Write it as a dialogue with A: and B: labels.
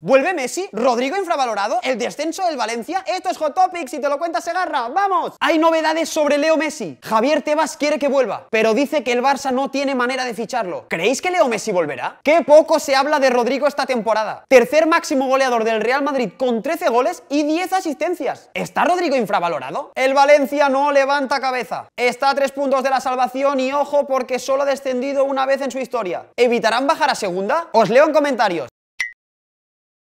A: Vuelve Messi, Rodrigo infravalorado, el descenso del Valencia. Esto es Hot Topics y te lo cuentas se Segarra. ¡Vamos! Hay novedades sobre Leo Messi. Javier Tebas quiere que vuelva, pero dice que el Barça no tiene manera de ficharlo. ¿Creéis que Leo Messi volverá? Qué poco se habla de Rodrigo esta temporada. Tercer máximo goleador del Real Madrid con 13 goles y 10 asistencias. ¿Está Rodrigo infravalorado? El Valencia no levanta cabeza. Está a tres puntos de la salvación y ojo porque solo ha descendido una vez en su historia. ¿Evitarán bajar a segunda? Os leo en comentarios.